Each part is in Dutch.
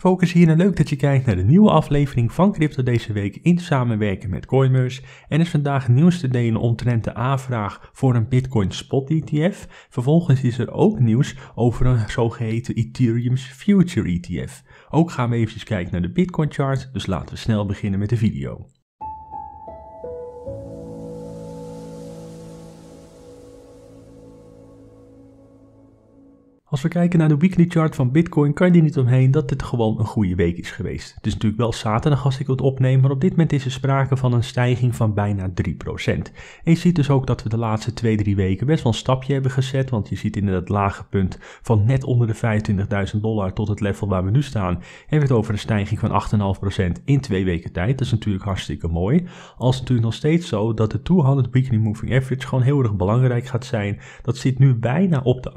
Focus hier en nou leuk dat je kijkt naar de nieuwe aflevering van Crypto deze week in samenwerking met CoinMerse En is vandaag nieuws te delen omtrent de aanvraag voor een Bitcoin Spot ETF. Vervolgens is er ook nieuws over een zogeheten Ethereum's Future ETF. Ook gaan we even kijken naar de Bitcoin chart, dus laten we snel beginnen met de video. Als we kijken naar de weekly chart van Bitcoin, kan je er niet omheen dat dit gewoon een goede week is geweest. Het is natuurlijk wel zaterdag als ik het opneem, maar op dit moment is er sprake van een stijging van bijna 3%. En je ziet dus ook dat we de laatste 2-3 weken best wel een stapje hebben gezet, want je ziet inderdaad lage punt van net onder de 25.000 dollar tot het level waar we nu staan. Hebben we het over een stijging van 8,5% in twee weken tijd. Dat is natuurlijk hartstikke mooi. Als het natuurlijk nog steeds zo dat de 200 weekly moving average gewoon heel erg belangrijk gaat zijn. Dat zit nu bijna op de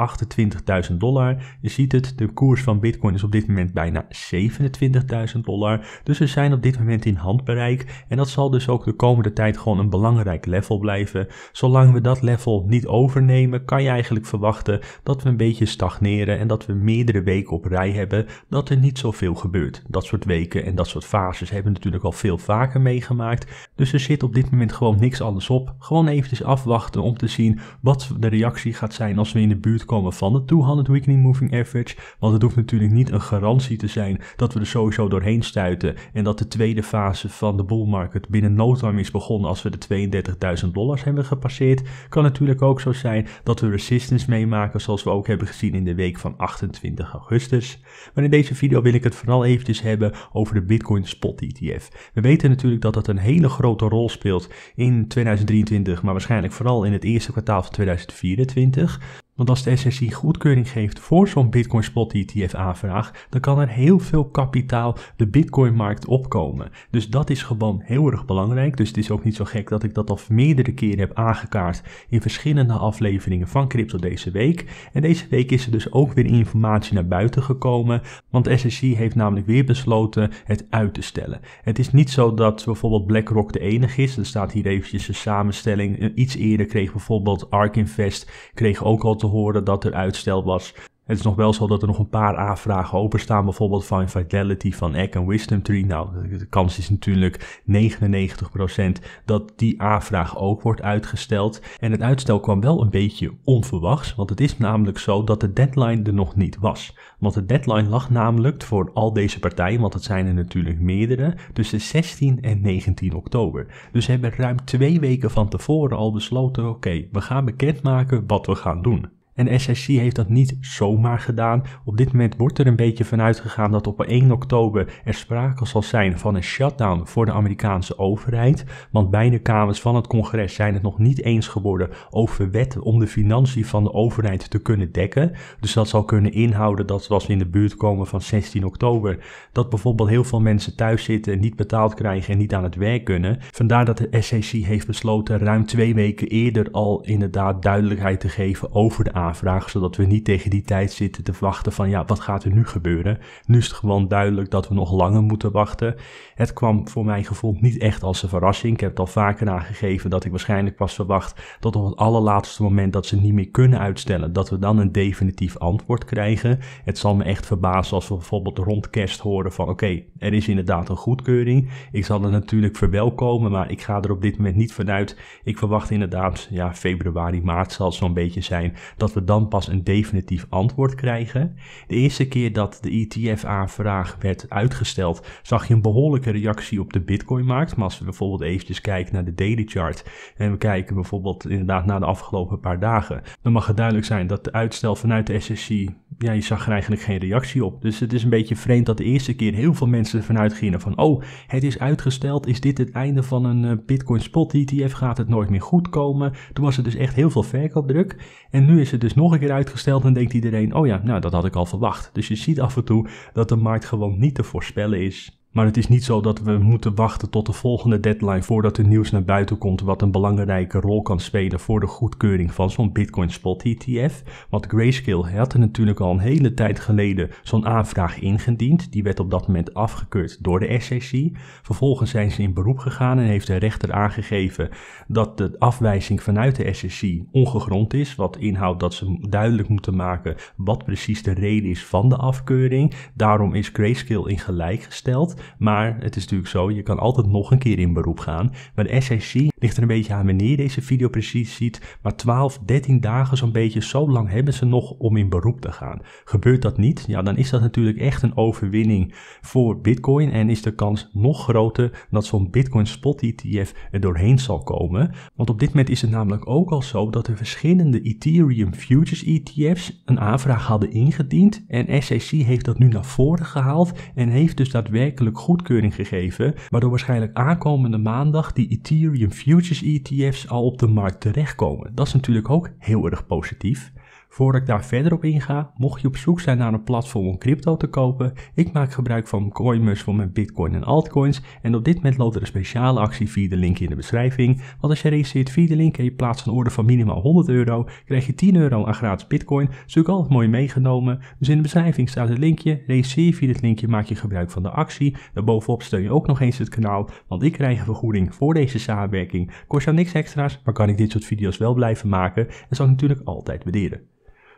28.000 dollar. Je ziet het, de koers van Bitcoin is op dit moment bijna 27.000 dollar. Dus we zijn op dit moment in handbereik. En dat zal dus ook de komende tijd gewoon een belangrijk level blijven. Zolang we dat level niet overnemen, kan je eigenlijk verwachten dat we een beetje stagneren en dat we meerdere weken op rij hebben dat er niet zoveel gebeurt. Dat soort weken en dat soort fases hebben we natuurlijk al veel vaker meegemaakt. Dus er zit op dit moment gewoon niks anders op. Gewoon eventjes afwachten om te zien wat de reactie gaat zijn als we in de buurt komen van de toehandel Weakening Moving Average. Want het hoeft natuurlijk niet een garantie te zijn dat we er sowieso doorheen stuiten. En dat de tweede fase van de bull market binnen no time is begonnen als we de 32.000 dollars hebben gepasseerd. Kan natuurlijk ook zo zijn dat we resistance meemaken zoals we ook hebben gezien in de week van 28 augustus. Maar in deze video wil ik het vooral eventjes hebben over de Bitcoin Spot ETF. We weten natuurlijk dat dat een hele grote rol speelt in 2023, maar waarschijnlijk vooral in het eerste kwartaal van 2024. Want als de SEC goedkeuring geeft voor zo'n Bitcoin Spot ETF e aanvraag, dan kan er heel veel kapitaal de Bitcoin-markt opkomen. Dus dat is gewoon heel erg belangrijk. Dus het is ook niet zo gek dat ik dat al meerdere keren heb aangekaart in verschillende afleveringen van Crypto deze week. En deze week is er dus ook weer informatie naar buiten gekomen, want de SEC heeft namelijk weer besloten het uit te stellen. Het is niet zo dat bijvoorbeeld BlackRock de enige is. Er staat hier eventjes een samenstelling. Iets eerder kreeg bijvoorbeeld ARK Invest kreeg ook al te horen dat er uitstel was. Het is nog wel zo dat er nog een paar aanvragen openstaan, bijvoorbeeld van Fidelity, van Eck en Wisdom Tree. Nou, de kans is natuurlijk 99% dat die aanvraag ook wordt uitgesteld. En het uitstel kwam wel een beetje onverwachts, want het is namelijk zo dat de deadline er nog niet was. Want de deadline lag namelijk voor al deze partijen, want het zijn er natuurlijk meerdere, tussen 16 en 19 oktober. Dus ze hebben ruim twee weken van tevoren al besloten, oké, we gaan bekendmaken wat we gaan doen. En SSC heeft dat niet zomaar gedaan. Op dit moment wordt er een beetje van uitgegaan dat op 1 oktober er sprake zal zijn van een shutdown voor de Amerikaanse overheid. Want beide kamers van het congres zijn het nog niet eens geworden over wetten om de financiën van de overheid te kunnen dekken. Dus dat zal kunnen inhouden dat als we in de buurt komen van 16 oktober, dat bijvoorbeeld heel veel mensen thuis zitten en niet betaald krijgen en niet aan het werk kunnen. Vandaar dat de SSC heeft besloten ruim twee weken eerder al inderdaad duidelijkheid te geven over de aanpak vragen zodat we niet tegen die tijd zitten te wachten van ja, wat gaat er nu gebeuren? Nu is het gewoon duidelijk dat we nog langer moeten wachten. Het kwam voor mijn gevoel niet echt als een verrassing. Ik heb het al vaker aangegeven dat ik waarschijnlijk pas verwacht tot op het allerlaatste moment dat ze niet meer kunnen uitstellen, dat we dan een definitief antwoord krijgen. Het zal me echt verbazen als we bijvoorbeeld rond kerst horen van oké, er is inderdaad een goedkeuring. Ik zal het natuurlijk verwelkomen, maar ik ga er op dit moment niet vanuit. Ik verwacht inderdaad, ja, februari, maart zal het zo'n beetje zijn dat we dan pas een definitief antwoord krijgen. De eerste keer dat de ETF-aanvraag werd uitgesteld, zag je een behoorlijke reactie op de Bitcoin-markt. Maar als we bijvoorbeeld eventjes kijken naar de daily chart en we kijken bijvoorbeeld inderdaad naar de afgelopen paar dagen, dan mag het duidelijk zijn dat de uitstel vanuit de SEC ja, je zag er eigenlijk geen reactie op. Dus het is een beetje vreemd dat de eerste keer heel veel mensen ervan uitgingen van, oh, het is uitgesteld, is dit het einde van een eh, Bitcoin spot ETF, e gaat het nooit meer goed komen? Toen was er dus echt heel veel verkoopdruk. En nu is het dus nog een keer uitgesteld en denkt iedereen, oh ja, nou dat had ik al verwacht. Dus je ziet af en toe dat de markt gewoon niet te voorspellen is. Maar het is niet zo dat we moeten wachten tot de volgende deadline voordat er nieuws naar buiten komt wat een belangrijke rol kan spelen voor de goedkeuring van zo'n Bitcoin Spot ETF. Want Grayscale had er natuurlijk al een hele tijd geleden zo'n aanvraag ingediend. Die werd op dat moment afgekeurd door de SEC. Vervolgens zijn ze in beroep gegaan en heeft de rechter aangegeven dat de afwijzing vanuit de SEC ongegrond is. Wat inhoudt dat ze duidelijk moeten maken wat precies de reden is van de afkeuring. Daarom is Grayscale in gelijk gesteld. Maar het is natuurlijk zo, je kan altijd nog een keer in beroep gaan. Maar de SEC Ligt er een beetje aan wanneer deze video precies ziet, maar 12, 13 dagen zo'n beetje, zo lang hebben ze nog om in beroep te gaan. Gebeurt dat niet, ja dan is dat natuurlijk echt een overwinning voor Bitcoin en is de kans nog groter dat zo'n Bitcoin Spot ETF er doorheen zal komen. Want op dit moment is het namelijk ook al zo dat de verschillende Ethereum Futures ETF's een aanvraag hadden ingediend en SEC heeft dat nu naar voren gehaald en heeft dus daadwerkelijk goedkeuring gegeven, waardoor waarschijnlijk aankomende maandag die Ethereum Futures futures ETF's al op de markt terechtkomen. Dat is natuurlijk ook heel erg positief. Voordat ik daar verder op inga, mocht je op zoek zijn naar een platform om crypto te kopen, ik maak gebruik van Coinmus voor mijn bitcoin en altcoins en op dit moment loopt er een speciale actie via de link in de beschrijving, want als je registreert via de link en je plaatst een order van minimaal 100 euro, krijg je 10 euro aan gratis bitcoin, dat is ook altijd mooi meegenomen, dus in de beschrijving staat het linkje, registreer via het linkje, maak je gebruik van de actie, daarbovenop steun je ook nog eens het kanaal, want ik krijg een vergoeding voor deze samenwerking, kost jou niks extra's, maar kan ik dit soort video's wel blijven maken en zal ik natuurlijk altijd waarderen.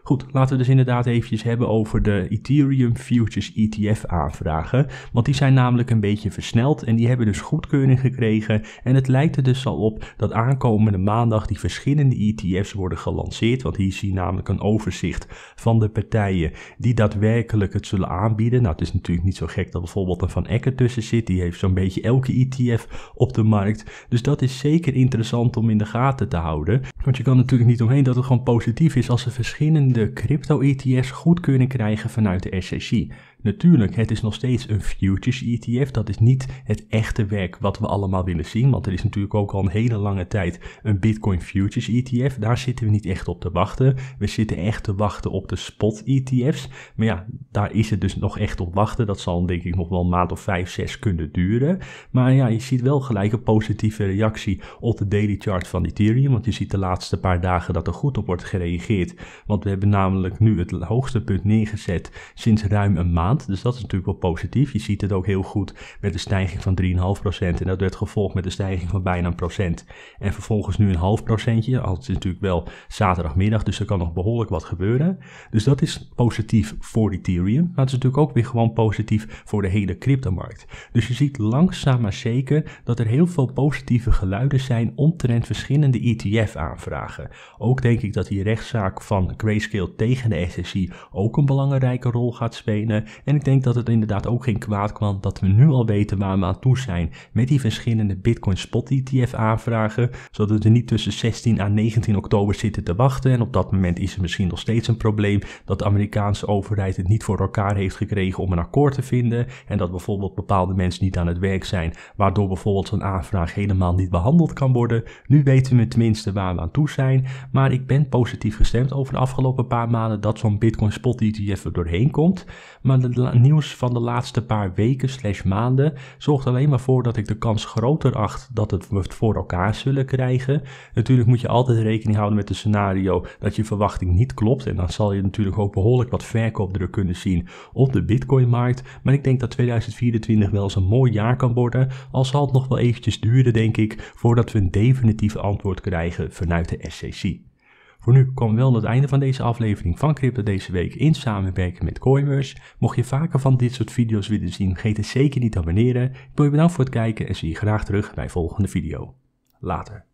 Goed, laten we dus inderdaad eventjes hebben over de Ethereum Futures ETF aanvragen. Want die zijn namelijk een beetje versneld en die hebben dus goedkeuring gekregen. En het lijkt er dus al op dat aankomende maandag die verschillende ETF's worden gelanceerd. Want hier zie je namelijk een overzicht van de partijen die daadwerkelijk het zullen aanbieden. Nou, het is natuurlijk niet zo gek dat bijvoorbeeld een Van Ecker tussen zit. Die heeft zo'n beetje elke ETF op de markt. Dus dat is zeker interessant om in de gaten te houden. Want je kan natuurlijk niet omheen dat het gewoon positief is als er verschillende de crypto-ETF's goedkeuring krijgen vanuit de SEC. Natuurlijk, het is nog steeds een futures ETF. Dat is niet het echte werk wat we allemaal willen zien. Want er is natuurlijk ook al een hele lange tijd een Bitcoin futures ETF. Daar zitten we niet echt op te wachten. We zitten echt te wachten op de spot ETF's. Maar ja, daar is het dus nog echt op wachten. Dat zal denk ik nog wel een maand of vijf, zes kunnen duren. Maar ja, je ziet wel gelijk een positieve reactie op de daily chart van Ethereum. Want je ziet de laatste paar dagen dat er goed op wordt gereageerd. Want we hebben namelijk nu het hoogste punt neergezet sinds ruim een maand. Dus dat is natuurlijk wel positief. Je ziet het ook heel goed met de stijging van 3,5%. En dat werd gevolgd met een stijging van bijna een procent. En vervolgens nu een half procentje. Al is natuurlijk wel zaterdagmiddag, dus er kan nog behoorlijk wat gebeuren. Dus dat is positief voor Ethereum. Maar het is natuurlijk ook weer gewoon positief voor de hele cryptomarkt. Dus je ziet langzaam maar zeker dat er heel veel positieve geluiden zijn omtrent verschillende ETF-aanvragen. Ook denk ik dat die rechtszaak van Grayscale tegen de SEC ook een belangrijke rol gaat spelen. En ik denk dat het inderdaad ook geen kwaad kwam dat we nu al weten waar we aan toe zijn met die verschillende Bitcoin Spot ETF aanvragen, zodat we niet tussen 16 en 19 oktober zitten te wachten. En op dat moment is er misschien nog steeds een probleem dat de Amerikaanse overheid het niet voor elkaar heeft gekregen om een akkoord te vinden en dat bijvoorbeeld bepaalde mensen niet aan het werk zijn, waardoor bijvoorbeeld zo'n aanvraag helemaal niet behandeld kan worden. Nu weten we tenminste waar we aan toe zijn, maar ik ben positief gestemd over de afgelopen paar maanden dat zo'n Bitcoin Spot ETF er doorheen komt. Maar de het nieuws van de laatste paar weken slash maanden zorgt alleen maar voor dat ik de kans groter acht dat het we het voor elkaar zullen krijgen. Natuurlijk moet je altijd rekening houden met het scenario dat je verwachting niet klopt. En dan zal je natuurlijk ook behoorlijk wat verkoopdruk kunnen zien op de bitcoinmarkt. Maar ik denk dat 2024 wel eens een mooi jaar kan worden. Al zal het nog wel eventjes duren denk ik voordat we een definitief antwoord krijgen vanuit de SEC. Voor nu kwam wel het einde van deze aflevering van Crypto deze week in samenwerking met Coinverse. Mocht je vaker van dit soort video's willen zien, vergeet het zeker niet te abonneren. Ik wil je bedankt voor het kijken en zie je graag terug bij volgende video. Later.